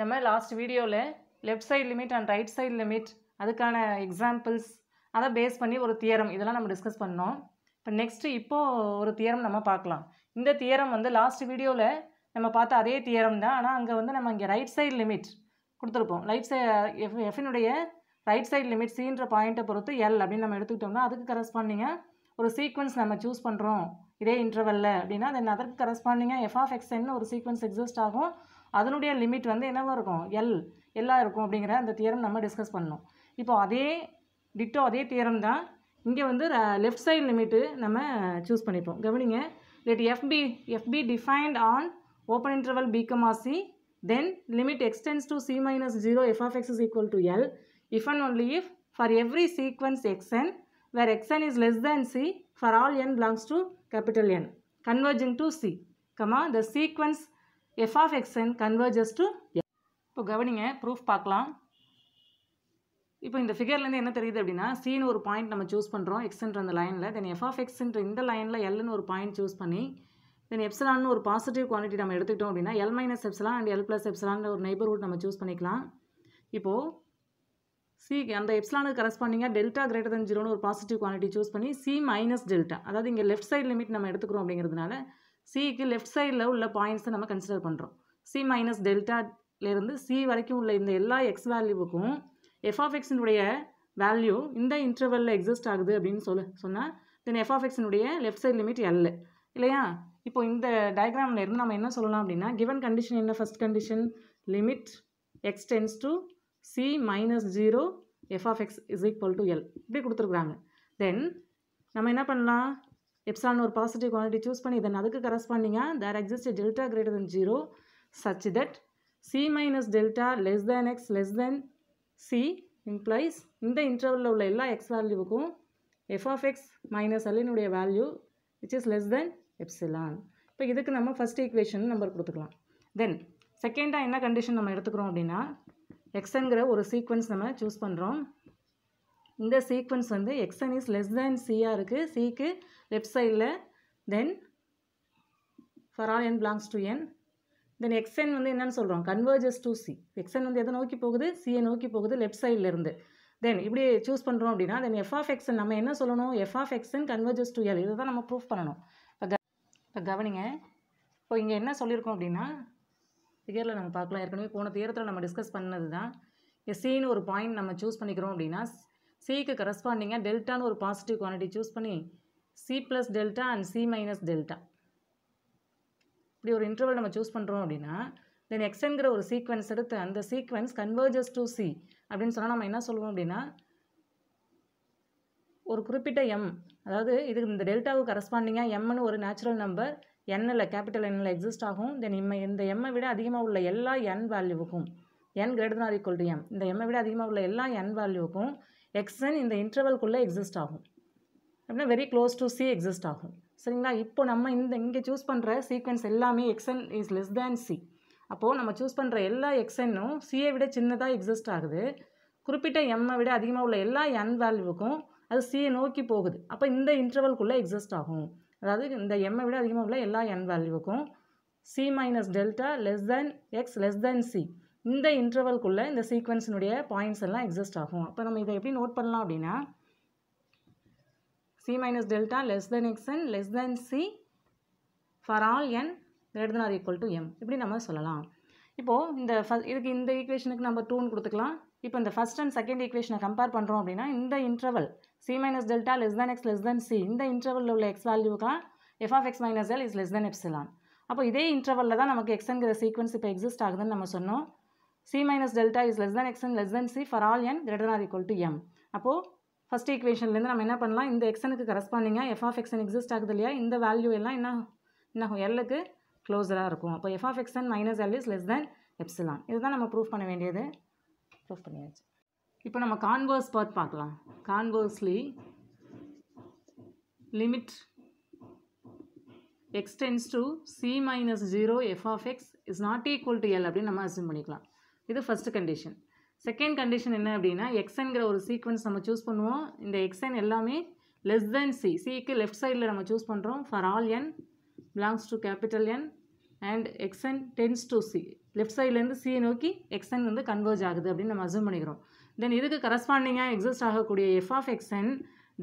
நம்ம லாஸ்ட் வீடியோவில் left side limit and right side limit அதுக்கான எக்ஸாம்பிள்ஸ் அதை பேஸ் பண்ணி ஒரு தியரம் இதெல்லாம் நம்ம டிஸ்கஸ் பண்ணோம் இப்போ நெக்ஸ்ட்டு இப்போது ஒரு தியரம் நம்ம பார்க்கலாம் இந்த தியரம் வந்து லாஸ்ட் வீடியோவில் நம்ம பார்த்த அதே தியரம் தான் ஆனால் அங்கே வந்து நம்ம இங்கே ரைட் சைடு லிமிட் கொடுத்துருப்போம் ரைட் சை எஃப் எஃபினுடைய ரைட் சைடு லிமிட் சீன்ற பாயிண்ட்டை பொறுத்து எல் அப்படின்னு நம்ம எடுத்துக்கிட்டோம்னா அதுக்கு கரஸ்பாண்டிங்காக ஒரு சீக்வன்ஸ் நம்ம சூஸ் பண்ணுறோம் இதே இன்டர்வெல்ல அப்படின்னா தென் அதற்கு கரஸ்பாண்டிங்காக எஃப் ஆஃப் என்ன ஒரு சீக்வன்ஸ் எக்ஸிஸ்ட் ஆகும் அதனுடைய லிமிட் வந்து என்னவாக இருக்கும் எல் எல்லாம் இருக்கும் அப்படிங்கிற அந்த தியரம் நம்ம டிஸ்கஸ் பண்ணோம் இப்போது அதே டிட்டோ அதே தியரம் தான் இங்கே வந்து லெஃப்ட் சைடு லிமிட்டு நம்ம சூஸ் பண்ணிப்போம் கவனிங்க let f f defined on open interval பிகமாசி then limit x tends to c minus zero f of x is equal to L if and only if for every sequence x n where x n is less than c for all n belongs to capital N converging to c comma the sequence f of x n converges to இப்போ கவனிங்க proof பார்க்கலாம் இப்போ இந்த ஃபிகர்லேருந்து என்ன தெரியுது அப்படின்னா சின்னு ஒரு point நம்ம சூஸ் பண்ணுறோம் எக்ஸ்ன்ற அந்த லைனில் தென் எஃப் ஆஃப் எக்ஸ்ன்ற இந்த லைனில் எல்னு ஒரு பாயிண்ட் சூஸ் பண்ணி தென் எப்சலான்னு ஒரு பாசிட்டிவ் குவான்டிட்டி நம்ம எடுத்துக்கிட்டோம் அப்படின்னா L minus epsilon and L plus எப்சலான்ற ஒரு நெய்பர்ஹுட் நம்ம சூஸ் பண்ணிக்கலாம் இப்போது சி அந்த எப்சலானுக்கு கரஸ்பாண்டிங்காக டெல்டா கிரேட்டர் தன் ஜீரோன்னு ஒரு பாசிட்டிவ் குவான்டிட்டி சூஸ் பண்ணி சி மைனஸ் டெல்டா அதாவது இங்கே லெஃப்ட் சைட் லிமிட் நம்ம எடுத்துக்கிறோம் அப்படிங்கிறதுனால சிக்கு லெஃப்ட் சைடில் உள்ள பாயிண்ட்ஸை நம்ம கன்சிடர் பண்ணுறோம் சி மைனஸ் டெல்டாலேருந்து சி வரைக்கும் உள்ள இந்த எல்லா எக்ஸ் வேல்யூவுக்கும் எஃப்ஆஃப்எக்ஸினுடைய வேல்யூ இந்த இன்டர்வலில் எக்ஸிஸ்ட் ஆகுது அப்படின்னு சொல்ல சொன்னால் தென் எஃப்ஆஃப்எக்ஸினுடைய லெஃப்ட் சைட் லிமிட் எல் இல்லையா இப்போ இந்த டயக்ராமில் இருந்து நம்ம என்ன சொல்லலாம் அப்படின்னா கிவன் கண்டிஷன் என்ன first condition limit x tends to c minus zero f of x x is equal to L இப்படி கொடுத்துருக்குறாங்க தென் நம்ம என்ன பண்ணலாம் எப்சான் ஒரு பாசிட்டிவ் குவாலிட்டி சூஸ் பண்ணி தென் அதுக்கு கரஸ்பாண்டிங்காக there exist delta greater than zero such that c minus delta less than x less than c implies இந்த இன்டர்வலில் உள்ள எல்லா எக்ஸ் வேல்யூவுக்கும் எஃப் ஆஃப் எக்ஸ் மைனஸ் எல்லினுடைய value which is less than epsilon இப்போ இதுக்கு நம்ம ஃபஸ்ட் ஈக்குவேஷன் நம்பர் கொடுத்துக்கலாம் தென் செகண்டாக என்ன கண்டிஷன் நம்ம எடுத்துக்கிறோம் அப்படின்னா எக்ஸ்ங்கிற ஒரு சீக்வன்ஸ் நம்ம சூஸ் பண்ணுறோம் இந்த சீக்வன்ஸ் வந்து எக்ஸன் இஸ் லெஸ் தேன் சியாக இருக்குது சிக்கு லெஃப்ட் சைடில் then for all n belongs to n then x n வந்து என்னென்னு சொல்கிறோம் கன்வர்ஜஸ் டு சி எக்ஸ்என் வந்து எதை நோக்கி போகுது சியை நோக்கி போகுது லெஃப்ட் சைட்லேருந்து தென் இப்படி சூஸ் பண்ணுறோம் அப்படின்னா தென் எஃப் ஆஃப் எக்ஸன் நம்ம என்ன சொல்லணும் f of x n converges to L இதை தான் நம்ம ப்ரூஃப் பண்ணணும் இப்போ இப்போ கவனிங்க இப்போ இங்கே என்ன சொல்லியிருக்கோம் அப்படின்னா ஃபிகரில் நம்ம பார்க்கலாம் ஏற்கனவே போன தீரத்தில் நம்ம டிஸ்கஸ் பண்ணது தான் சின்னு ஒரு பாயிண்ட் நம்ம சூஸ் பண்ணிக்கிறோம் அப்படின்னா சிக்கு கரஸ்பாண்டிங்காக டெல்டான்னு ஒரு பாசிட்டிவ் குவான்டிட்டி சூஸ் பண்ணி c plus delta and c minus delta இப்படி ஒரு இன்டர்வல் நம்ம சூஸ் பண்ணுறோம் அப்படின்னா தென் எக்ஸ்ங்கிற ஒரு சீக்வன்ஸ் எடுத்து அந்த சீக்வன்ஸ் கன்வர்ஜஸ் டு சி அப்படின்னு சொன்னால் நம்ம என்ன சொல்லுவோம் அப்படின்னா ஒரு குறிப்பிட்ட எம் அதாவது இதுக்கு இந்த டெல்டாவுக்கு கரஸ்பாண்டிங்காக எம்னு ஒரு நேச்சுரல் நம்பர் எண்ணில் கேபிட்டல் எண்ணில் எக்ஸிஸ்ட் ஆகும் தென் இம்மை இந்த எம்மை விட அதிகமாக உள்ள எல்லா என் வேல்யூவுக்கும் n greater or equal to M இந்த எம்மை விட அதிகமாக உள்ள எல்லா என் வேல்யூவுக்கும் எக்ஸ்என் இந்த இன்டர்வல்குள்ளே எக்ஸிஸ்ட் ஆகும் அப்படின்னா very close to c exist ஆகும் சரிங்களா இப்போ நம்ம இந்த இங்கே சூஸ் பண்ணுற சீக்வன்ஸ் எல்லாமே x n is less than c அப்போது நம்ம சூஸ் பண்ணுற எல்லா எக்ஸ்என்னும் சியை விட சின்னதாக எக்ஸிஸ்ட் ஆகுது குறிப்பிட்ட எம்மை விட அதிகமாக உள்ள எல்லா என் வேல்யூவுக்கும் அது சியை நோக்கி போகுது அப்போ இந்த இன்டர்வல்குள்ளே எக்ஸிஸ்ட் ஆகும் அதாவது இந்த எம்மை விட அதிகமாக உள்ள எல்லா என் வேல்யூவுக்கும் c minus delta less than x less than c இந்த இன்டர்வல்குள்ளே இந்த சீக்வன்ஸினுடைய பாயிண்ட்ஸ் எல்லாம் எக்ஸிஸ்ட் ஆகும் அப்போ நம்ம இதை எப்படி நோட் பண்ணலாம் அப்படின்னா c minus delta less than x n less than c for all n great than or equal to m இப்படி நம்ம சொல்லலாம் இப்போது இந்த ஃப இதுக்கு இந்த ஈக்குவேஷனுக்கு நம்ம டூன்னு கொடுத்துக்கலாம் இப்போ இந்த ஃபஸ்ட் அண்ட் செகண்ட் ஈக்குவேஷனை கம்பேர் பண்ணுறோம் அப்படின்னா இந்த interval c minus delta less than x less than c இந்த இன்டர்வலில் உள்ள எக்ஸ் வேல்யூக்கெலாம் f of X minus L is less than epsilon அப்போ இதே இன்டர்வலில் தான் நமக்கு எக்ஸ்ங்கிற சீக்வன்ஸ் இப்போ எக்ஸிஸ்ட் ஆகுதுன்னு நம்ம சொன்னோம் c minus delta is less than x and less than c for all n greater or equal to m அப்போது ஃபஸ்ட் ஈக்குவேஷன்லேருந்து நம்ம என்ன பண்ணலாம் இந்த எக்ஸனுக்கு கரஸ்பாண்டிங்காக f of x n exist exist ஆகுதலியா இந்த வேல்யூ எல்லாம் என்ன என்ன எல்லுக்கு க்ளோஸராக இருக்கும் அப்போ f of x n minus L is less than epsilon. இதுதான் நம்ம proof பண்ண வேண்டியது proof பண்ணியாச்சு இப்போ நம்ம converse பார்த்து பார்க்கலாம் conversely limit x tends to c minus zero f of x is not equal to l அப்படின்னு நம்ம அசியூம் பண்ணிக்கலாம் இது ஃபஸ்ட்டு கண்டிஷன் செகண்ட் கண்டிஷன் என்ன அப்படின்னா எக்ஸ்என்கிற ஒரு சீக்வன்ஸ் நம்ம சூஸ் பண்ணுவோம் இந்த எக்ஸ்என் எல்லாமே லெஸ் தென் சி சிக்கு லெஃப்ட் சைடில் நம்ம சூஸ் பண்ணுறோம் for all n belongs to capital n and x n tends to c left சைட்லேருந்து சியை நோக்கி எக்ஸ்என் வந்து கன்வெர்ஜ் ஆகுது அப்படின்னு நம்ம அசூம் பண்ணிக்கிறோம் தென் இதுக்கு கரஸ்பாண்டிங்காக எக்ஸிஸ்ட் ஆகக்கூடிய f of x n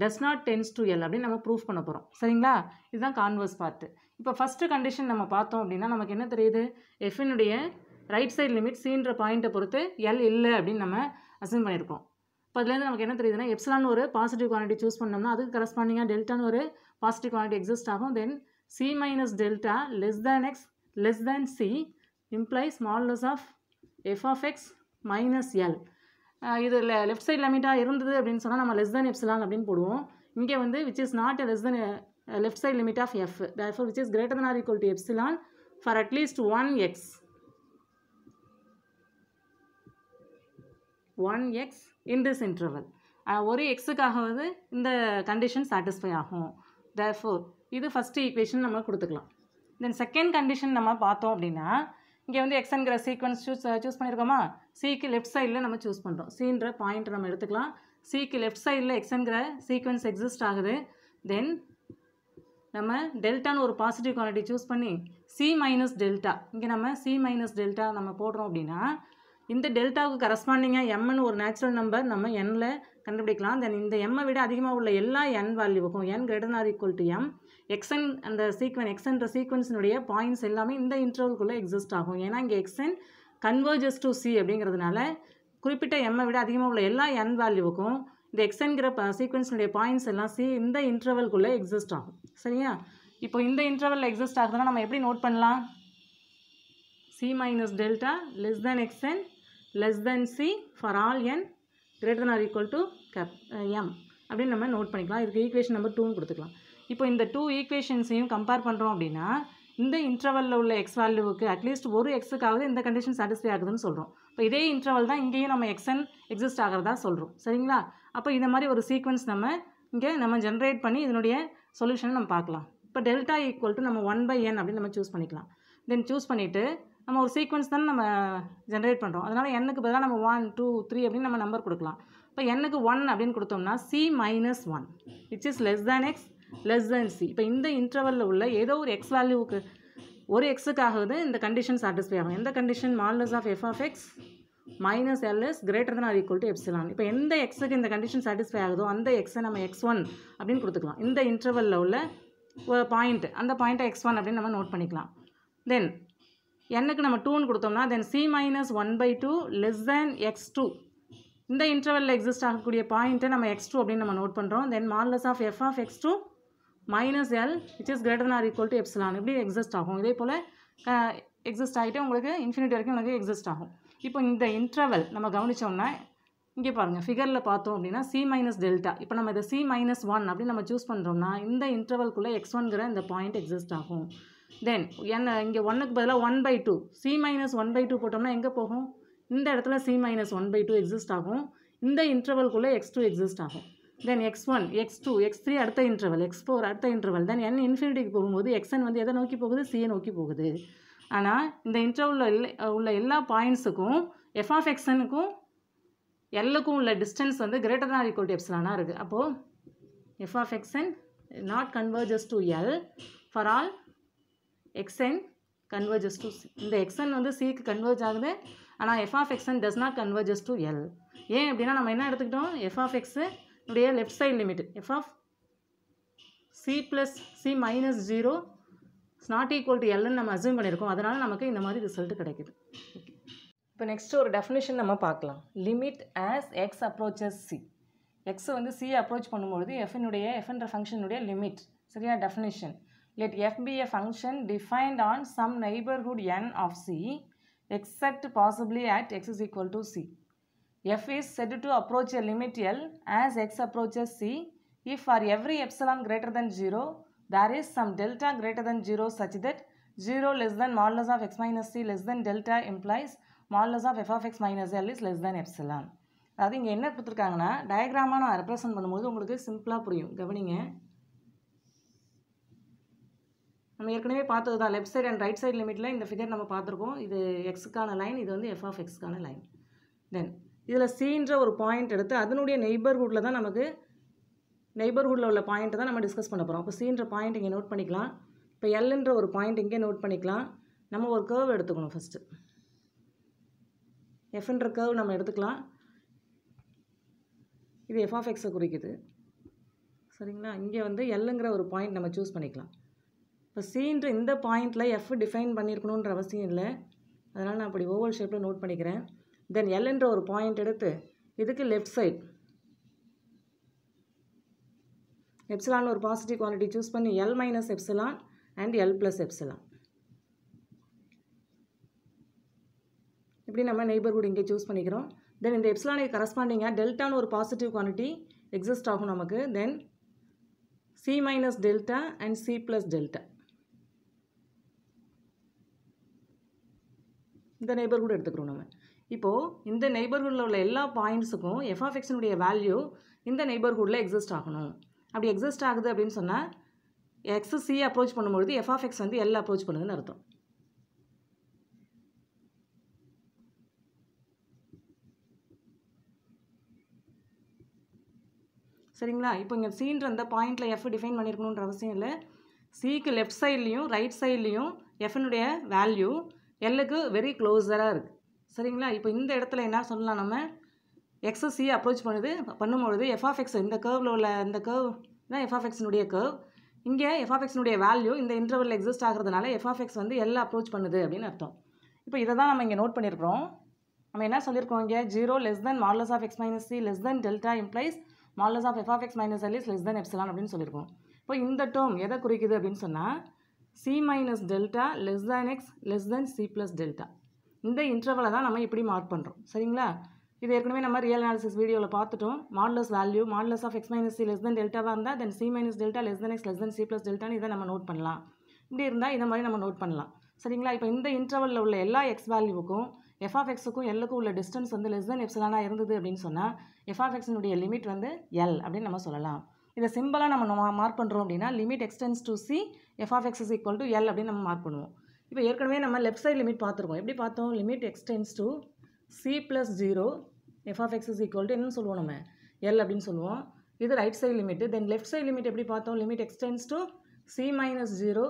does not tends to l அப்படின்னு நம்ம ப்ரூஃப் பண்ண போகிறோம் சரிங்களா இதுதான் கான்வர்ஸ் பார்ட்டு இப்போ ஃபஸ்ட்டு கண்டிஷன் நம்ம பார்த்தோம் அப்படின்னா நமக்கு என்ன தெரியுது எஃப்னுடைய ரைட் சைடு லிமிட் சீன்ற பாயிண்ட்டை பொறுத்து எல் இல்லை அப்படின்னு நம்ம அசைன் பண்ணியிருக்கோம் இப்போ அதுலேருந்து நமக்கு என்ன தெரியுதுன்னா எப்சிலான் ஒரு பாசிட்டிவ் குவான்டிட்டி சூஸ் பண்ணோம்னா அதுக்கு கரஸ்பாண்டிங்காக டெல்டான்னு ஒரு பாசிட்டிவ் குவான்டிட்டி எக்ஸிஸ்ட் ஆகும் then c minus delta less than x less than c implies modulus of F of X minus l இது லெஃப்ட் சைட் லிமிட்டாக இருந்தது அப்படின்னு சொன்னால் நம்ம லெஸ் தேன் எப்சிலான் அப்படின்னு போடுவோம் இங்கே வந்து which is not less than left side limit of f for which is greater than or equal to epsilon for at least one x one x in this interval ஒரு எக்ஸுக்காகவது இந்த condition satisfy ஆகும் therefore இது first equation நம்ம கொடுத்துக்கலாம் தென் second condition நம்ம பார்த்தோம் அப்படின்னா இங்கே வந்து எக்ஸ்ங்கிற சீக்வன்ஸ் சூஸ் சூஸ் பண்ணியிருக்கோமா சிக்கு லெஃப்ட் சைடில் நம்ம சூஸ் பண்ணுறோம் சின்ற பாயிண்ட் நம்ம எடுத்துக்கலாம் சிக்கு லெஃப்ட் சைடில் எக்ஸ்ங்கிற சீக்வன்ஸ் எக்ஸிஸ்ட் ஆகுது தென் நம்ம டெல்டான்னு ஒரு பாசிட்டிவ் குவாலிட்டி சூஸ் பண்ணி சி மைனஸ் டெல்டா இங்கே நம்ம சி மைனஸ் டெல்டா நம்ம போடுறோம் அப்படின்னா இந்த டெல்டாவுக்கு கரஸ்பாண்டிங்காக எம்னு ஒரு நேச்சுரல் நம்பர் நம்ம எண்ணில் கண்டுபிடிக்கலாம் தென் இந்த எம்மை விட அதிகமாக உள்ள எல்லா என் வேல்யூவுக்கும் n greater or equal to m x n அந்த சீக்வன் எக்ஸன்ற சீக்வன்ஸினுடைய பாயிண்ட்ஸ் எல்லாமே இந்த இன்டர்வல்குள்ளே எக்ஸிஸ்ட் ஆகும் ஏன்னா இங்கே எக்ஸன் கன்வர்ஜஸ் டு சி அப்படிங்கிறதுனால குறிப்பிட்ட எம்மை விட அதிகமாக உள்ள எல்லா என் வேல்யூவுக்கும் இந்த எக்ஸன்கிற சீக்வன்ஸினுடைய பாயிண்ட்ஸ் எல்லாம் சி இந்த இன்டர்வல்குள்ளே எக்ஸிஸ்ட் ஆகும் சரியா இப்போ இந்த இன்டர்வலில் எக்ஸிஸ்ட் ஆகுதுன்னா நம்ம எப்படி நோட் பண்ணலாம் c minus delta less than x n less than c for all n greater or equal to cap m அப்படின்னு நம்ம நோட் பண்ணிக்கலாம் இதுக்கு ஈக்குவேஷன் நம்பர் டூன்னு கொடுத்துக்கலாம் இப்போ இந்த டூ ஈக்குவேஷன்ஸையும் கம்பேர் பண்ணுறோம் அப்படின்னா இந்த இன்டர்வலில் உள்ள எக்ஸ் வேல்யூவுக்கு அட்லீஸ்ட் ஒரு எக்ஸுக்காவது இந்த கண்டிஷன் சாட்டிஸ்ஃபை ஆகுதுன்னு சொல்கிறோம் இப்போ இதே இன்டர்வல் தான் இங்கேயும் நம்ம எக்ஸன் எக்ஸிஸ்ட் ஆகிறதா சொல்கிறோம் சரிங்களா அப்போ இந்த மாதிரி ஒரு சீக்வன்ஸ் நம்ம இங்கே நம்ம ஜென்ரேட் பண்ணி இதனுடைய சொல்யூஷனை நம்ம பார்க்கலாம் இப்போ டெல்டா ஈக்குவல் டு நம்ம ஒன் பை என் அப்படின்னு நம்ம சூஸ் பண்ணிக்கலாம் தென் சூஸ் பண்ணிவிட்டு நம்ம ஒரு சீக்வன்ஸ் தானே நம்ம ஜென்ரேட் பண்ணுறோம் அதனால் எண்ணுக்கு பதிலாக நம்ம ஒன் டூ த்ரீ அப்படின்னு நம்ம நம்பர் கொடுக்கலாம் இப்போ எண்ணுக்கு ஒன் அப்படின்னு கொடுத்தோம்னா c minus one which is less than x less than c இப்போ இந்த இன்டர்வலில் உள்ள ஏதோ ஒரு எக்ஸ் வேல்யூவுக்கு ஒரு எக்ஸுக்காகுது இந்த கண்டிஷன் சாட்டிஸ்ஃபை ஆகும் எந்த condition modulus of F of X minus s greater than or equal to epsilon இப்போ எந்த எக்ஸுக்கு இந்த கண்டிஷன் சாட்டிஸ்ஃபை ஆகுதோ அந்த எக்ஸை நம்ம எக்ஸ் ஒன் அப்படின்னு கொடுத்துக்கலாம் இந்த இன்டர்வலில் உள்ள பாயிண்ட் அந்த பாயிண்ட்டை எக்ஸ் ஒன் அப்படின்னு நம்ம நோட் பண்ணிக்கலாம் தென் என்னுக்கு நம்ம டூன்னு கொடுத்தோம்னா then c minus one by two less than x two இந்த இன்டர்வலில் எக்ஸிஸ்ட் ஆகக்கூடிய பாயிண்ட்டை நம்ம எக்ஸ் டூ அப்படின்னு நம்ம நோட் பண்ணுறோம் then modulus of F of x two minus l it is greater or equal to epsilon இப்படி எக்ஸிஸ்ட் ஆகும் இதே போல் எக்ஸிஸ்ட் ஆகிட்டு உங்களுக்கு இன்ஃபினிட்டி வரைக்கும் உங்களுக்கு எக்ஸிஸ்ட் ஆகும் இப்போ இந்த இன்ட்ரவல் நம்ம கவனித்தோம்னா இங்கே பாருங்கள் ஃபிகரில் பார்த்தோம் அப்படின்னா சி மைனஸ் டெல்டா இப்போ நம்ம இதை சி மைனஸ் ஒன் அப்படின்னு நம்ம சூஸ் பண்ணுறோம்னா இந்த இன்டர்வல்குள்ளே எக்ஸ் ஒன்கிற இந்த பாயிண்ட் எக்ஸிஸ்ட் ஆகும் தென் என்ன இங்கே ஒன்றுக்கு பதிலாக one by two c minus one by two போட்டோம்னா எங்கே போகும் இந்த இடத்துல c minus one by two exist ஆகும் இந்த இன்டர்வல்குள்ளே எக்ஸ் டூ எக்ஸிஸ்ட் ஆகும் then x one x two x three அடுத்த இன்டர்வல் எக்ஸ் ஃபோர் அடுத்த இன்டர்வல் தென் என் இன்ஃபினிட்டிக்கு போகும்போது எக்ஸ்என் வந்து எதை நோக்கி போகுது சியை நோக்கி போகுது ஆனால் இந்த இன்டர்வலில் உள்ள எல்லா பாயிண்ட்ஸுக்கும் எஃப் ஆஃப் எக்ஸ்எனுக்கும் எல்லுக்கும் உள்ள டிஸ்டன்ஸ் வந்து கிரேட்டர் தான் ஈக்குவல் டு எப்சிலானா இருக்குது அப்போது f of x n not converges to l for all converges converges c இந்த xn வந்து சிக்கு converge ஆகுது ஆனால் f of xn does not converges to l ஏன் அப்படின்னா நம்ம என்ன எடுத்துக்கிட்டோம் எஃப் ஆஃப் எக்ஸுடைய left side limit f of c plus c minus zero it's not equal to எல்னு நம்ம அசியூம் பண்ணியிருக்கோம் அதனால் நமக்கு இந்த மாதிரி ரிசல்ட் கிடைக்குது இப்போ நெக்ஸ்ட்டு ஒரு definition நம்ம பார்க்கலாம் limit as x approaches C x வந்து சி அப்ரோச் பண்ணும்பொழுது எஃப்னுடைய function ஃபங்க்ஷனுடைய லிமிட் சரியா definition let f be a function defined on some neighborhood n of c except possibly at x is equal to c. f is said to approach a limit L as x approaches c if for every epsilon greater than 0 there is some delta greater than 0 such that 0 less than modulus of x minus c less than delta implies modulus of f of x minus l is less than epsilon. அதாவது இங்கே என்ன கொடுத்துருக்காங்கன்னா டயக்ராமாக நான் represent பண்ணும்போது உங்களுக்கு சிம்பிளாக புரியும் கவனிங்க நம்ம ஏற்கனவே பார்த்தது தான் left side and right side லிமிட்டில் இந்த ஃபிகர் நம்ம பார்த்துருக்கோம் இது எக்ஸுக்கான லைன் இது வந்து எஃப் ஆஃப் எக்ஸுக்கான லைன் தென் இதில் சீன்ற ஒரு பாயிண்ட் எடுத்து அதனுடைய நெய்பர்ஹுட்டில் தான் நமக்கு நெய்பர்ஹுட்டில் உள்ள பாயிண்ட்டை தான் நம்ம டிஸ்கஸ் பண்ண போகிறோம் அப்போ சீன்ற பாயிண்ட் இங்கே நோட் பண்ணிக்கலாம் இப்போ எல்ன்ற ஒரு பாயிண்ட் இங்கே நோட் பண்ணிக்கலாம் நம்ம ஒரு கேர்வ் எடுத்துக்கணும் ஃபஸ்ட்டு எஃப்ன்ற கேர்வ் நம்ம எடுத்துக்கலாம் இது எஃப் ஆஃப் எக்ஸை குறிக்குது சரிங்களா இங்கே வந்து எல்லுங்கிற ஒரு பாயிண்ட் நம்ம சூஸ் பண்ணிக்கலாம் இப்போ சீன்ற இந்த பாயிண்டில் எஃப் டிஃபைன் பண்ணியிருக்கணுன்ற அவசியம் இல்லை அதனால் நான் அப்படி ஓவல் ஷேப்பில் நோட் பண்ணிக்கிறேன் தென் எல்ன்ற ஒரு பாயிண்ட் எடுத்து இதுக்கு லெஃப்ட் சைட் எப்சிலான் ஒரு பாசிட்டிவ் குவாலிட்டி சூஸ் பண்ணி l minus epsilon and L plus epsilon இப்படி நம்ம நெய்பர்ஹுட் இங்கே சூஸ் பண்ணிக்கிறோம் தென் இந்த எப்சிலானுக்கு கரஸ்பாண்டிங்காக டெல்டான்னு ஒரு பாசிட்டிவ் குவான்டிட்டி எக்ஸிஸ்ட் ஆகும் நமக்கு then c minus delta and c plus delta இந்த நெய்பர்ஹுட் எடுத்துக்கிறோம் நம்ம இப்போது இந்த நெய்பர்ஹுட்டில் உள்ள எல்லா பாயிண்ட்ஸுக்கும் எஃப் ஆஃப் எக்ஸினுடைய வேல்யூ இந்த நெய்பர்ஹுட்டில் எக்ஸிஸ்ட் ஆகணும் அப்படி எக்ஸிஸ்ட் ஆகுது அப்படின்னு சொன்னால் எக்ஸ் சி அப்ரோச் பண்ணும்பொழுது எஃப் ஆஃப் எக்ஸ் வந்து எல் அப்ரோச் பண்ணுதுன்னு அர்த்தம் சரிங்களா இப்போ இங்கே சீன்ற அந்த பாயிண்ட்டில் எஃப் டிஃபைன் பண்ணியிருக்கணுன்ற அவசியம் இல்லை சிக்கு லெஃப்ட் சைட்லேயும் ரைட் சைட்லேயும் எஃப்னுடைய வேல்யூ எல்லுக்கு வெரி க்ளோஸராக இருக்குது சரிங்களா இப்போ இந்த இடத்துல என்ன சொல்லலாம் நம்ம எக்ஸஸ் சி அப்ரோச் பண்ணுது பண்ணும்பொழுது எஃப்ஆஃப்எக்ஸ் இந்த கேர்வில் உள்ள இந்த கேர்வ் தான் எஃப்ஆஃப்எக்ஸினுடைய கேர்வ் இங்கே எஃப்ஆஃப்எக்ஸினுடைய வேல்யூ இந்த இன்டர்வலில் எக்ஸிஸ்ட் ஆகிறதுனால எஃப்ஆஃப்எக்ஸ் வந்து எல்லாம் அப்ரோச் பண்ணுது அப்படின்னு அர்த்தம் இப்போ இதை தான் நம்ம இங்கே நோட் பண்ணியிருக்கிறோம் நம்ம என்ன சொல்லியிருக்கோம் இங்கே zero less than modulus of X minus c less than delta implies modulus of f of x minus L is less than epsilon அப்படின்னு சொல்லியிருக்கோம் இப்போ இந்த டேர்ம் எதை குறிக்குது அப்படின்னு சொன்னால் c minus delta less than x less than c plus delta இந்த இன்டர்வலை தான் நம்ம இப்படி மார்க் பண்ணுறோம் சரிங்களா இது ஏற்கனவே நம்ம ரியல் அனாலிசிஸ் வீடியோவில் பார்த்துட்டோம் modulus value modulus of X minus c less than டெல்டாவாக இருந்தால் then c minus delta less than x less than c plus டெல்டான்னு இதை நம்ம நோட் பண்ணலாம் இப்படி இருந்தால் இதை மாதிரி நம்ம நோட் பண்ணலாம் சரிங்களா இப்போ இந்த இன்டர்வலில் உள்ள எல்லா எக்ஸ் வேல்யூவுக்கும் எஃப் ஆஃப் எக்ஸுக்கும் எல்லுக்கும் உள்ள டிஸ்டன்ஸ் வந்து than epsilon எப்சிலானாக இருந்தது அப்படின்னு சொன்னால் எஃப் x நுடிய லிமிட் வந்து எல் அப்படின்னு நம்ம சொல்லலாம் இதை சிம்பிளாக நம்ம மார்க் பண்ணுறோம் அப்படின்னா limit x tends to c f of x is equal to l அப்படின்னு நம்ம மார்க் பண்ணுவோம் இப்போ ஏற்கனவே நம்ம லெஃப்ட் சைட் லிமிட் பார்த்துருக்கோம் எப்படி பார்த்தோம் limit x tends to c plus zero f of x is equal to என்னன்னு சொல்லுவோம் நம்ம எல் அப்படின்னு சொல்லுவோம் இது right side limit then left side limit எப்படி பார்த்தோம் limit x tends to c minus zero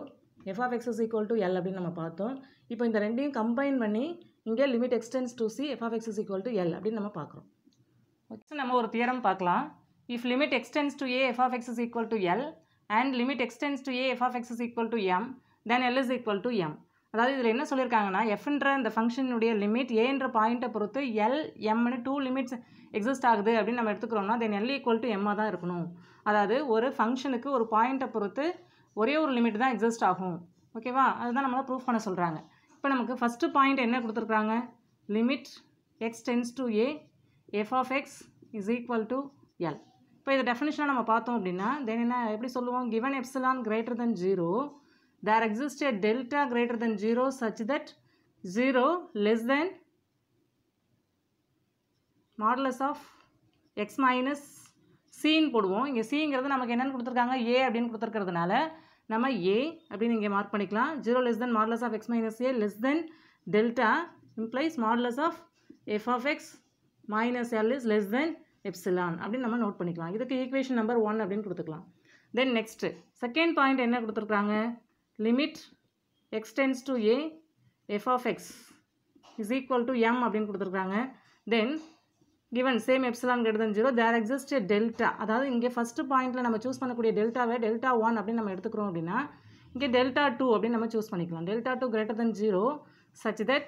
f of x is equal to l அப்படின்னு நம்ம பார்த்தோம் இப்போ இந்த ரெண்டையும் கம்பைன் பண்ணி இங்கே limit x tends to c f of x is equal to l அப்படின்னு நம்ம பார்க்குறோம் நம்ம ஒரு தியரம் பார்க்கலாம் if limit extends to a f of x is equal to L and limit extends to a f of x is equal to m then L is equal to m அதாவது இதில் என்ன சொல்லியிருக்காங்கன்னா எஃப்ன்ற இந்த ஃபங்க்ஷனுடைய limit ஏன்ற பாயிண்ட்டை பொறுத்து l எம்னு two limits exist ஆகுது அப்படின்னு நம்ம எடுத்துக்கிறோம்னா தென் எல் ஈக்குவல் டு எம்மாக தான் இருக்கணும் அதாவது ஒரு ஃபங்க்ஷனுக்கு ஒரு பாயிண்ட்டை பொறுத்து ஒரே ஒரு லிமிட் தான் எக்ஸிஸ்ட் ஆகும் ஓகேவா அதுதான் நம்மளை ப்ரூஃப் பண்ண சொல்கிறாங்க இப்போ நமக்கு ஃபஸ்ட்டு பாயிண்ட் என்ன கொடுத்துருக்குறாங்க limit x tends to a f of x is equal to l இப்போ இதை டெஃபினேஷனாக நம்ம பார்த்தோம் அப்படின்னா தென் என்ன எப்படி சொல்லுவோம் given epsilon greater than zero there exist a delta greater than zero such that zero less than modulus of X minus சின்னு போடுவோம் இங்கே சிங்கிறது நமக்கு என்னென்னு கொடுத்துருக்காங்க ஏ அப்படின்னு கொடுத்துருக்கிறதுனால நம்ம ஏ அப்படின்னு இங்கே மார்க் பண்ணிக்கலாம் zero less than modulus of X minus A less than delta implies modulus of F of X minus L is less than epsilon அப்படின்னு நம்ம நோட் பண்ணிக்கலாம் இதுக்கு ஈக்குவேஷன் நம்பர் ஒன் அப்படின்னு கொடுத்துக்கலாம் தென் நெக்ஸ்ட்டு செகண்ட் பாயிண்ட் என்ன கொடுத்துருக்குறாங்க limit x tends to a f of x is equal to M அப்படின்னு கொடுத்துருக்காங்க then given same epsilon greater zero there exist delta அதாவது இங்கே ஃபஸ்ட்டு பாயிண்ட்டில் நம்ம சூஸ் பண்ணக்கூடிய டெல்டாவை டெல்டா ஒன் அப்படின்னு நம்ம எடுத்துக்கிறோம் அப்படின்னா இங்கே டெல்டா டூ அப்படின்னு நம்ம சூஸ் பண்ணிக்கலாம் delta two greater than zero such that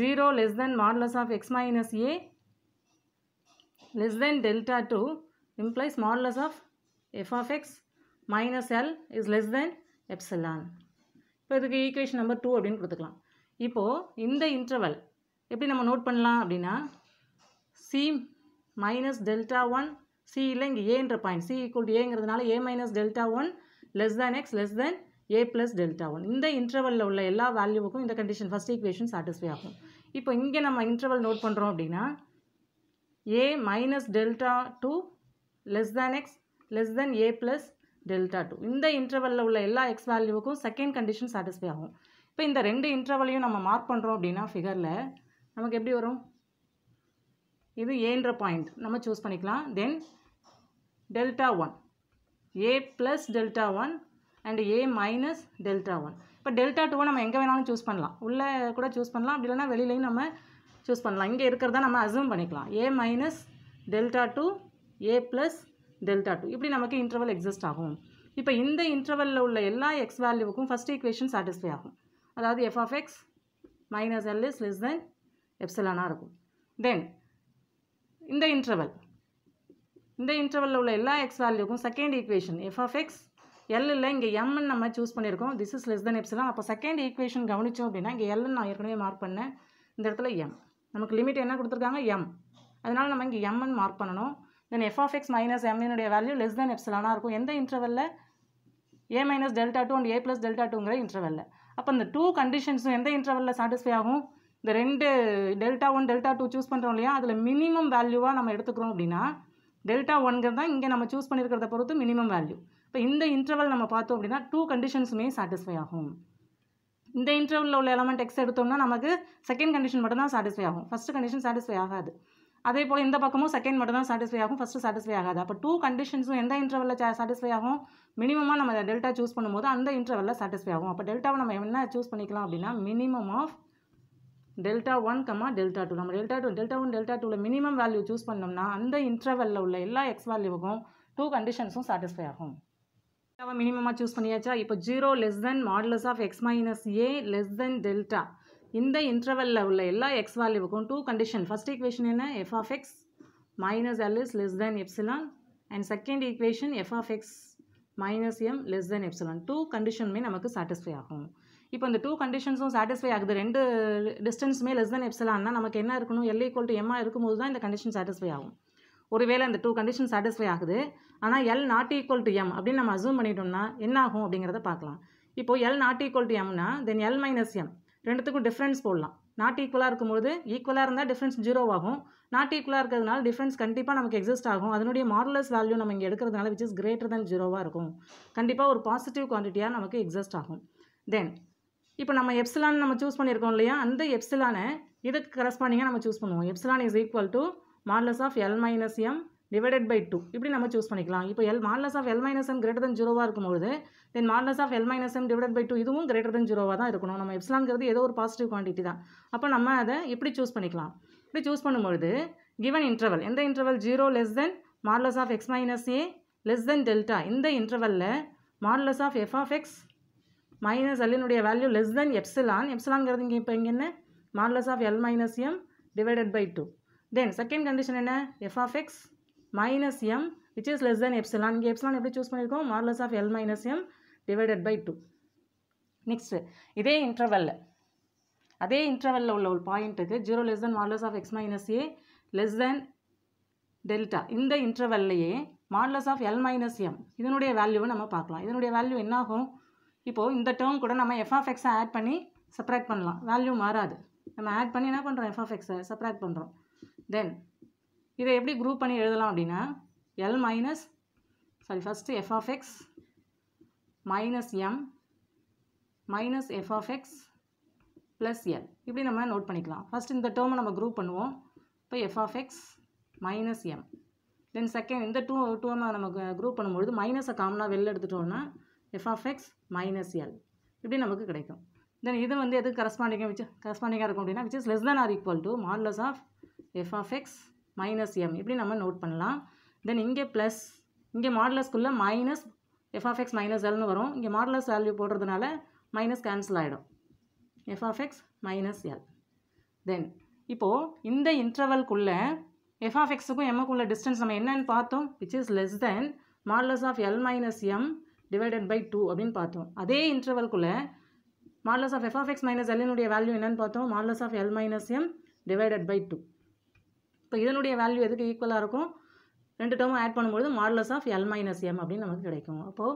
zero less than modulus of X minus a less than delta 2 implies modulus of f of x minus L is less than epsilon. இப்போ இதுக்கு equation number two அப்படின்னு கொடுத்துக்கலாம் இப்போது இந்த interval எப்படி நம்ம note பண்ணலாம் அப்படின்னா c minus delta one c இல்லை இங்கே ஏன்ற பாயிண்ட் சி ஈக்குவல் டு ஏங்கிறதுனால a minus delta one less than x less than a plus delta one இந்த இன்டர்வலில் உள்ள எல்லா வேல்யூவுக்கும் இந்த கண்டிஷன் ஃபஸ்ட் ஈக்குவேஷன் சாட்டிஸ்ஃபை ஆகும் இப்போ இங்கே நம்ம இன்டர்வல் நோட் பண்ணுறோம் அப்படின்னா a minus delta 2 less than x less than a plus delta 2 இந்த இன்டர்வலில் உள்ள எல்லா எக்ஸ் வேல்யூவுக்கும் செகண்ட் கண்டிஷன் satisfy ஆகும் இப்போ இந்த ரெண்டு இன்டர்வலையும் நம்ம மார்க் பண்ணுறோம் அப்படின்னா ஃபிகரில் நமக்கு எப்படி வரும் இது ஏன்ற பாயிண்ட் நம்ம சூஸ் பண்ணிக்கலாம் then delta one a plus delta one and a minus delta one இப்போ டெல்டா 2 நம்ம எங்கே வேணாலும் சூஸ் பண்ணலாம் உள்ளே கூட சூஸ் பண்ணலாம் அப்படி வெளிலையும் நம்ம சூஸ் பண்ணலாம் இங்கே இருக்கிறத நம்ம அசூம் பண்ணிக்கலாம் a minus delta two a plus delta two இப்படி நமக்கு இன்டர்வல் எக்ஸிஸ்ட் ஆகும் இப்போ இந்த இன்டர்வலில் உள்ள எல்லா எக்ஸ் வேல்யூவுக்கும் ஃபஸ்ட் ஈக்குவேஷன் சாட்டிஸ்ஃபை ஆகும் அதாவது f of X minus L is less than எப்சிலானாக இருக்கும் தென் இந்த இன்டர்வல் இந்த இன்டர்வலில் உள்ள எல்லா எக்ஸ் வேல்யூக்கும் second equation F of x l இல்லை இங்கே எம்னு நம்ம சூஸ் பண்ணியிருக்கோம் this is less than epsilon அப்போ செகண்ட் ஈக்குவேஷன் கவனித்தோம் அப்படின்னா இங்கே எல்னு நான் ஏற்கனவே மார்க் பண்ணேன் இந்த இடத்துல எம் நமக்கு லிமிட் என்ன கொடுத்துருக்காங்க எம் அதனால் நம்ம இங்கே எம்னு மார்க் பண்ணணும் then F of X minus எம்னுடைய வேல்யூ லெஸ் தேன் எப்சிலானாக இருக்கும் எந்த இன்டர்வெல்லில் A minus delta two and A plus delta டூங்கிற இன்டர்வெல்லில் அப்போ இந்த டூ கண்டிஷன்ஸும் எந்த இன்டர்வெல்லில் சாட்டிஸ்ஃபை ஆகும் இந்த ரெண்டு delta one delta two choose பண்ணுறோம் இல்லையா அதில் மினிமம் வேல்யூவாக நம்ம எடுத்துக்கிறோம் அப்படின்னா டெல்டா ஒன்கிறது தான் இங்கே நம்ம சூஸ் பண்ணியிருக்கிறத பொறுத்து மினிமம் வேல்யூ இப்போ இந்த இன்டர்வல் நம்ம பார்த்தோம் அப்படின்னா டூ கண்டிஷன்ஸுமே சாட்டிஸ்ஃபை ஆகும் இந்த இன்டர்வலில் உள்ள எலமெண்ட் எக்ஸ் எடுத்தோம்னா நமக்கு செகண்ட் கண்டிஷன் மட்டும் தான் சாட்டிஸ்ஃபை ஆகும் ஃபஸ்ட் கண்டிஷன் சாட்டிஸ்ஃபை ஆகாது அதே போல் இந்த பக்கமும் செகண்ட் மட்டும் தான் சாட்டிஸ்ஃபை ஆகும் ஃபஸ்ட்டு சாட்டிஸ்ஃபை ஆகாது அப்போ டூ கண்டிஷன்ஸும் எந்த இன்டர்வலில் சாட்டிஸ்ஃபை ஆகும் மினிமமாக நம்ம டெல்டா சூஸ் பண்ணும்போது அந்த இன்டர்வலில் சாட்டிஸ்ஃபை ஆகும் அப்போ டெல்டாவை நம்ம என்ன சூஸ் பண்ணிக்கலாம் அப்படின்னா minimum of delta one comma delta two நம்ம delta two delta one delta டூவில் மினிமம் வேல்யூ சூஸ் பண்ணோம்னா அந்த இன்டர்வலில் உள்ள எல்லா எக்ஸ் வேல்யூவுக்கும் டூ கண்டிஷன்ஸும் சாட்டிஸ்ஃபை ஆகும் டெல்டாவை மினிமமாக சூஸ் பண்ணியாச்சா இப்போ zero less than modulus of X minus A less than delta இந்த இன்டர்வெல்லில் உள்ள எல்லா எக்ஸ் வேல்யூவுக்கும் டூ கண்டிஷன் ஃபஸ்ட் ஈக்குவேஷன் என்ன F of X minus L is less than epsilon and second equation F of X minus M less than epsilon two கண்டிஷனுமே நமக்கு satisfy ஆகும் இப்போ இந்த டூ கண்டிஷன்ஸும் சாட்டிஸ்ஃபை ஆகுது ரெண்டு டிஸ்டன்ஸுமே லெஸ் தென் எப்சிலான்னா நமக்கு என்ன இருக்கணும் எல் ஈக்குவல் டு எம்மா இருக்கும்போது தான் இந்த கண்டிஷன் சாட்டிஸ்ஃபை ஆகும் ஒருவேளை அந்த டூ கண்டிஷன் சாட்டிஸ்ஃபை ஆகுது ஆனால் L not equal to M அப்படின்னு நம்ம அசூம் பண்ணிட்டோம்னா என்ன ஆகும் அப்படிங்கிறத பார்க்கலாம் இப்போது எல் நாட் ஈக்குவல் டு எம்னா தென் எல் மைனஸ் எம் ரெண்டுத்துக்கும் டிஃப்ரென்ஸ் போடலாம் நாட் ஈக்குவலாக இருக்கும்போது ஈக்குவலாக இருந்தால் டிஃப்ரென்ஸ் ஜீரோ ஆகும் நாட் ஈக்குவலாக இருக்கிறதுனால டிஃப்ரென்ஸ் கண்டிப்பாக நமக்கு எக்ஸிஸ்ட் ஆகும் அதனுடைய மாடலஸ் வேல்யூ நம்ம இங்கே எடுக்கிறதுனால விச் இஸ் கிரேட்டர் தேன் ஜீரோவாக இருக்கும் கண்டிப்பாக ஒரு பாசிட்டிவ் குவான்டிட்டியாக நமக்கு எக்ஸிஸ்ட் ஆகும் தென் இப்போ நம்ம எப்சிலான் நம்ம சூஸ் பண்ணியிருக்கோம் இல்லையா அந்த எப்சிலானை இதுக்கு கரஸ்பாண்டிங்காக நம்ம சூஸ் பண்ணுவோம் epsilon is equal to modulus of L minus M divided by two இப்படி நம்ம சூஸ் பண்ணிக்கலாம் இப்போ L modulus of L minus M greater than ஜீரோவாக இருக்கும்போது then modulus of L minus M divide by two இதுவும் greater than ஜீரோவாக தான் இருக்கணும் நம்ம எப்ஸ்லாங்கிறது ஏதோ ஒரு பாசிட்டிவ் குவான்டிட்டி தான் அப்போ நம்ம அதை இப்படி சூஸ் பண்ணிக்கலாம் இப்படி சூஸ் பண்ணும்பொழுது கிவன் இன்டர்வல் எந்த interval zero less than modulus of X minus A less than delta இந்த இன்டர்வலில் modulus of F of X minus எல்லினுடைய வேல்யூ லெஸ் தென் எப்சிலான் எப்சிலான்கிறது இங்கே இப்போ இங்கே என்ன modulus of L minus M divided by two then second condition என்ன F of X minus M which is less than epsilon இங்கே epsilon எப்படி choose பண்ணியிருக்கோம் modulus of L minus M divided by two next இதே இன்டர்வெல்லில் அதே இன்டர்வெல்லில் உள்ள ஒரு பாயிண்ட்டுக்கு zero less than modulus of X minus A less than delta இந்த இன்டர்வெல்லையே modulus of L minus M இதனுடைய வேல்யூவை நம்ம பார்க்கலாம் இதனுடைய வேல்யூ என்னாகும் இப்போது இந்த டேர்ம் கூட நம்ம எஃப்ஆஃப் எக்ஸை ஆட் பண்ணி செப்ரேட் பண்ணலாம் வேல்யூ மாறாது நம்ம ஆட் பண்ணி என்ன பண்ணுறோம் எஃப்ஆஃப் எக்ஸை செப்ரேட் பண்ணுறோம் தென் இதை எப்படி குரூப் பண்ணி எழுதலாம் அப்படின்னா L minus sorry first F of X minus M minus F of X plus L இப்படி நம்ம நோட் பண்ணிக்கலாம் ஃபஸ்ட் இந்த டேர்மை நம்ம குரூப் பண்ணுவோம் இப்போ F of X minus M then second இந்த டூ டூமை நம்ம குரூப் பண்ணும்பொழுது மைனஸை காமனாக வெளில எடுத்துட்டோம்னா எஃப்ஆஃப்எக்ஸ் மைனஸ் எல் இப்படி நமக்கு கிடைக்கும் தென் இது வந்து எது கரஸ்பாண்டிங்காக விச் கரஸ்பாண்டிங்காக இருக்கும் அப்படின்னா which is less than or equal to modulus of F of X minus M இப்படி நம்ம நோட் பண்ணலாம் தென் இங்கே ப்ளஸ் இங்கே மாடலஸ்க்குள்ளே minus F of X minus எல்னு வரும் இங்கே மாடலஸ் வேல்யூ போடுறதுனால மைனஸ் கேன்சல் ஆகிடும் F of X minus L then இப்போது இந்த இன்டர்வல்குள்ளே எஃப் ஆஃப் எக்ஸுக்கும் எம்முக்குள்ள டிஸ்டன்ஸ் நம்ம என்னென்னு பார்த்தோம் which is less than modulus of L minus M divided by two அப்படின்னு பார்த்தோம் அதே இன்டர்வல்குள்ளே modulus of F of X minus எல்லினுடைய வேல்யூ என்னென்னு பார்த்தோம் modulus of L minus M divided by two இப்போ இதனுடைய வேல்யூ எதுக்கு ஈக்குவலாக இருக்கும் ரெண்டு டேர்மும் ஆட் பண்ணும்போது modulus of L minus M அப்படின்னு நமக்கு கிடைக்கும் அப்போது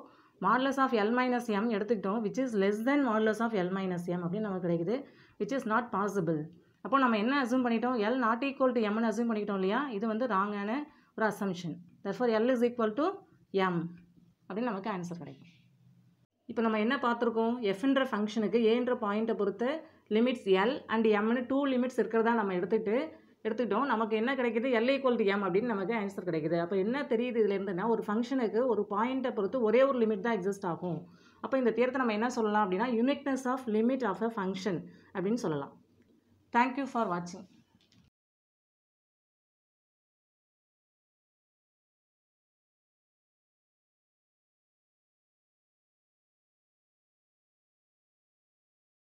modulus of L minus M எடுத்துக்கிட்டோம் which is less than modulus of L minus M அப்படின்னு நமக்கு கிடைக்குது விச் இஸ் நாட் பாசிபிள் அப்போ நம்ம என்ன அசூம் பண்ணிட்டோம் எல் நாட் ஈக்குவல் டு எம்னு அசூம் பண்ணிக்கிட்டோம் இல்லையா இது வந்து ராங்கான ஒரு assumption therefore L is equal to M அப்படின்னு நமக்கு ஆன்சர் கிடைக்கும் இப்போ நம்ம என்ன பார்த்துருக்கோம் எஃப்ன்ற ஃபங்க்ஷனுக்கு ஏன்ற பாயிண்ட்டை பொறுத்து லிமிட்ஸ் எல் அண்ட் எம்னு டூ லிமிட்ஸ் இருக்கிறதா நம்ம எடுத்துகிட்டு எடுத்துக்கிட்டோம் நமக்கு என்ன கிடைக்கிது எல்ஐ குவாலிட்டி ஏம் எம் அப்படின்னு நமக்கு ஆன்சர் கிடைக்குது அப்போ என்ன தெரியுது இதுலேருந்துன்னா ஒரு ஃபங்க்ஷனுக்கு ஒரு பாயிண்ட்டை பொறுத்து ஒரே ஒரு லிமிட் தான் எக்ஸிஸ்ட் ஆகும் அப்போ இந்த தேர்த்தை நம்ம என்ன சொல்லலாம் அப்படின்னா uniqueness of limit of a function அப்படின்னு சொல்லலாம் தேங்க்யூ ஃபார் வாட்சிங்